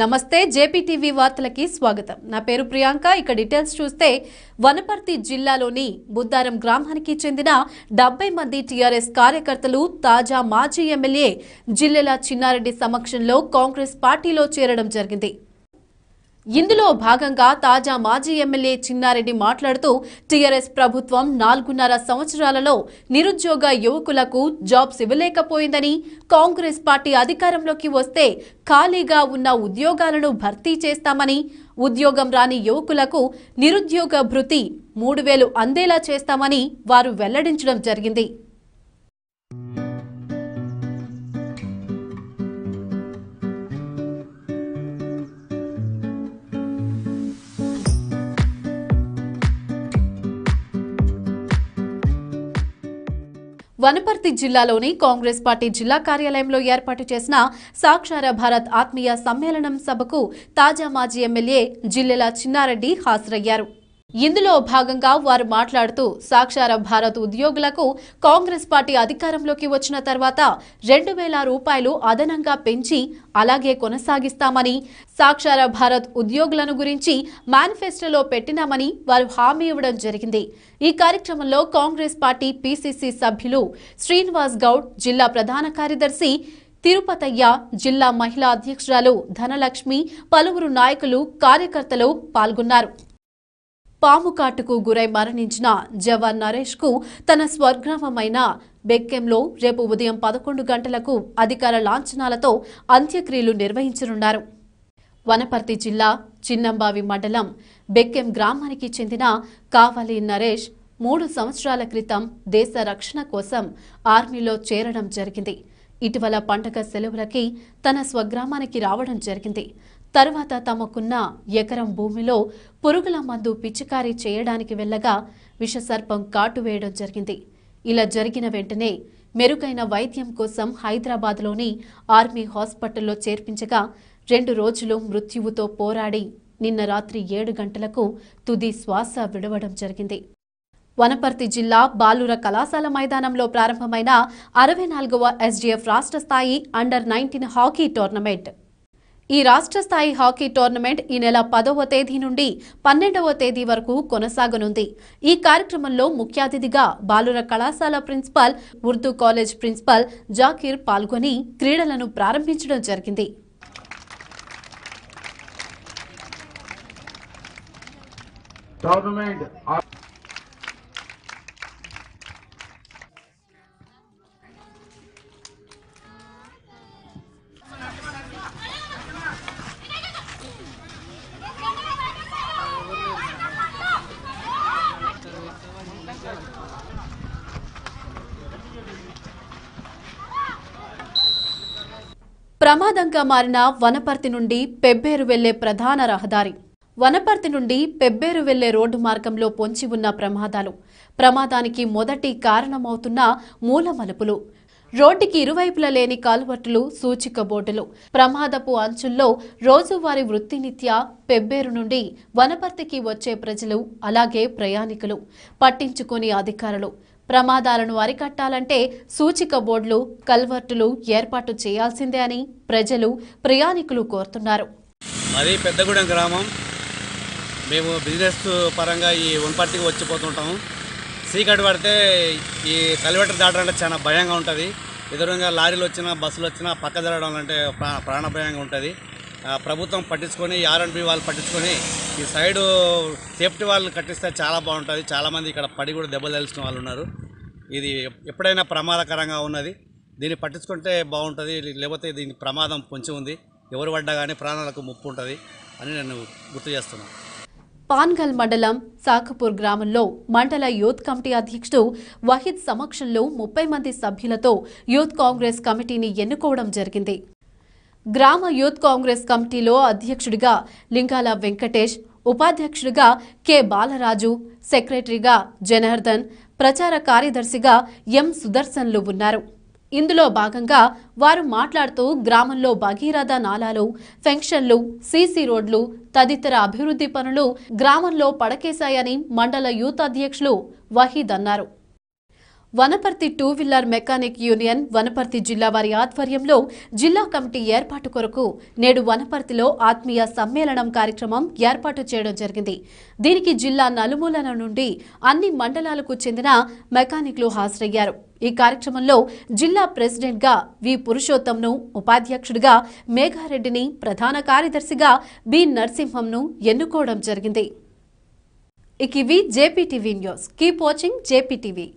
నమస్తే జేపీటీవీ వార్తలకి స్వాగతం నా పేరు ప్రియాంక ఇక డీటెయిల్స్ చూస్తే వనపర్తి జిల్లాలోని బుద్దారం గ్రామానికి చెందిన డెబ్బై మంది టీఆర్ఎస్ కార్యకర్తలు తాజా మాజీ ఎమ్మెల్యే జిల్లెల చిన్నారెడ్డి సమక్షంలో కాంగ్రెస్ పార్టీలో చేరడం జరిగింది ఇందులో భాగంగా తాజా మాజీ ఎమ్మెల్యే చిన్నారెడ్డి మాట్లాడుతూ టీఆర్ఎస్ ప్రభుత్వం నాలుగున్నర సంవత్సరాలలో నిరుద్యోగ యువకులకు జాబ్స్ ఇవ్వలేకపోయిందని కాంగ్రెస్ పార్టీ అధికారంలోకి వస్తే ఖాళీగా ఉన్న ఉద్యోగాలను భర్తీ చేస్తామని ఉద్యోగం రాని యువకులకు నిరుద్యోగ భృతి మూడు వేలు అందేలా చేస్తామని వారు వెల్లడించడం జరిగింది వనపర్తి జిల్లాలోని కాంగ్రెస్ పార్టీ జిల్లా కార్యాలయంలో ఏర్పాటు చేసిన సాక్షార భారత్ ఆత్మీయ సమ్మేళనం సభకు తాజా మాజీ ఎమ్మెల్యే జిల్లెల చిన్నారెడ్డి హాజరయ్యారు ఇందులో భాగంగా వారు మాట్లాడుతూ సాక్షార భారత్ ఉద్యోగులకు కాంగ్రెస్ పార్టీ అధికారంలోకి వచ్చిన తర్వాత రెండు వేల రూపాయలు అదనంగా పెంచి అలాగే కొనసాగిస్తామని సాక్షార భారత్ ఉద్యోగులను గురించి మేనిఫెస్టోలో పెట్టినామని వారు హామీ ఇవ్వడం జరిగింది ఈ కార్యక్రమంలో కాంగ్రెస్ పార్టీ పీసీసీ సభ్యులు శ్రీనివాస్ గౌడ్ జిల్లా ప్రధాన కార్యదర్శి తిరుపతయ్య జిల్లా మహిళా అధ్యక్షురాలు ధనలక్ష్మి పలువురు నాయకులు కార్యకర్తలు పాల్గొన్నారు పాము కాటుకు గురై మరణించిన జవాన్ నరేష్ కు తన స్వర్గ్రామమైన బెక్కెంలో రేపు ఉదయం పదకొండు గంటలకు అధికార లాంఛనాలతో అంత్యక్రియలు నిర్వహించనున్నారు వనపర్తి జిల్లా చిన్నంబావి మండలం బెక్కెం గ్రామానికి చెందిన కావలి నరేష్ మూడు సంవత్సరాల క్రితం దేశ రక్షణ కోసం ఆర్మీలో చేరడం జరిగింది ఇటీవల పండగ సెలవులకి తన స్వగ్రామానికి రావడం జరిగింది తర్వాత తమకున్న ఎకరం భూమిలో పురుగుల మందు పిచికారీ చేయడానికి వెళ్లగా విషసర్పం కాటు వేయడం జరిగింది ఇలా జరిగిన వెంటనే మెరుగైన వైద్యం కోసం హైదరాబాద్లోని ఆర్మీ హాస్పిటల్లో చేర్పించగా రెండు రోజులు మృత్యువుతో పోరాడి నిన్న రాత్రి ఏడు గంటలకు తుది శ్వాస విడవడం జరిగింది వనపర్తి జిల్లా బాలుర కళాశాల మైదానంలో ప్రారంభమైన అరవై నాలుగవ ఎస్డీఎఫ్ రాష్ట్ర స్థాయి అండర్ నైన్టీన్ హాకీ టోర్నమెంట్ ఈ రాష్ట్ర స్థాయి హాకీ టోర్నమెంట్ ఈ నెల పదవ తేదీ నుండి పన్నెండవ తేదీ వరకు కొనసాగనుంది ఈ కార్యక్రమంలో ముఖ్య అతిథిగా బాలుర కళాశాల principal Urdu college principal Zakir పాల్గొని క్రీడలను ప్రారంభించడం జరిగింది ప్రమాదంగా మారిన వనపర్తి నుండి పెబ్బేరు వెళ్లే ప్రధాన రహదారి వనపర్తి నుండి పెబ్బేరు వెళ్లే రోడ్డు మార్గంలో పొంచి ఉన్న ప్రమాదాలు ప్రమాదానికి మొదటి కారణమవుతున్న మూల మలుపులు రోడ్డుకి ఇరువైపులా లేని కాలువట్లు సూచిక బోర్డులు ప్రమాదపు అంచుల్లో రోజువారి వృత్తినిత్య పెబ్బేరు నుండి వనపర్తికి వచ్చే ప్రజలు అలాగే ప్రయాణికులు పట్టించుకొని అధికారులు ప్రమాదాలను అరికట్టాలంటే సూచిక బోర్డులు కల్వర్టులు ఏర్పాటు చేయాల్సిందే అని ప్రజలు ప్రయాణికులు కోరుతున్నారు మరి పెద్దగూడెం గ్రామం మేము బిజినెస్ పరంగా ఈ ఉన్పర్తికి వచ్చిపోతుంటాము సీకట్ పడితే ఈ కల్వెటర్ దాటాలంటే చాలా భయంగా ఉంటుంది ఎదురుగా లారీలు వచ్చినా బస్సులు వచ్చినా పక్క జరగడం అంటే ప్రాణ భయంగా ఉంటుంది ప్రభుత్వం పట్టించుకొని ఆర్ఎండ్బి వాళ్ళు పట్టించుకొని ఈ సైడు సేఫ్టీ వాళ్ళు కట్టిస్తే చాలా బాగుంటుంది చాలామంది ఇక్కడ పడి కూడా దెబ్బలు తెలిసిన వాళ్ళు ఉన్నారు ఇది ఎప్పుడైనా ప్రమాదకరంగా ఉన్నది దీన్ని పట్టించుకుంటే బాగుంటుంది లేకపోతే దీని ప్రమాదం పొంచి ఉంది ఎవరు పడ్డా కానీ ప్రాణాలకు ముప్పు ఉంటుంది అని నేను గుర్తు చేస్తున్నాను పాన్గల్ మండలం సాఖపూర్ గ్రామంలో మండల యూత్ కమిటీ అధ్యక్షుడు వహిద్ సమక్షంలో ముప్పై మంది సభ్యులతో యూత్ కాంగ్రెస్ కమిటీని ఎన్నుకోవడం జరిగింది గ్రామ యూత్ కాంగ్రెస్ కమిటీలో అధ్యక్షుడిగా లింగాల వెంకటేష్ ఉపాధ్యక్షుడిగా కె బాలరాజు సెక్రటరీగా జనార్దన్ ప్రచార కార్యదర్శిగా ఎం సుదర్శన్లు ఉన్నారు ఇందులో భాగంగా వారు మాట్లాడుతూ గ్రామంలో భగీరథ నాలాలు ఫెంక్షన్లు సీసీ రోడ్లు తదితర అభివృద్ధి పనులు గ్రామంలో పడకేశాయని మండల యూత్ అధ్యక్షులు వహీద్ అన్నారు Wanaparthy two wheeler mechanic union Wanaparthy జిల్లా వారి ఆధ్వర్యంలో జిల్లా కమిటీ ఏర్పాటు కొరకు నేడు వనపర్తిలో ఆత్మీయ సమ్మేళనం కార్యక్రమం ఏర్పాటు చేయడం జరిగింది దీనికి జిల్లా నలుమూలల నుండి అన్ని మండలాలకు చెందిన మెకానిక్లు హాజరయ్యారు ఈ కార్యక్రమంలో జిల్లా ప్రెసిడెంట్గా వి పురుషోత్తంను ఉపాధ్యక్షుడిగా మేఘారెడ్డిని ప్రధాన కార్యదర్శిగా బి నరసింహంను ఎన్నుకోవడం జరిగింది ఇక ఇవి JPTV news keep watching JP TV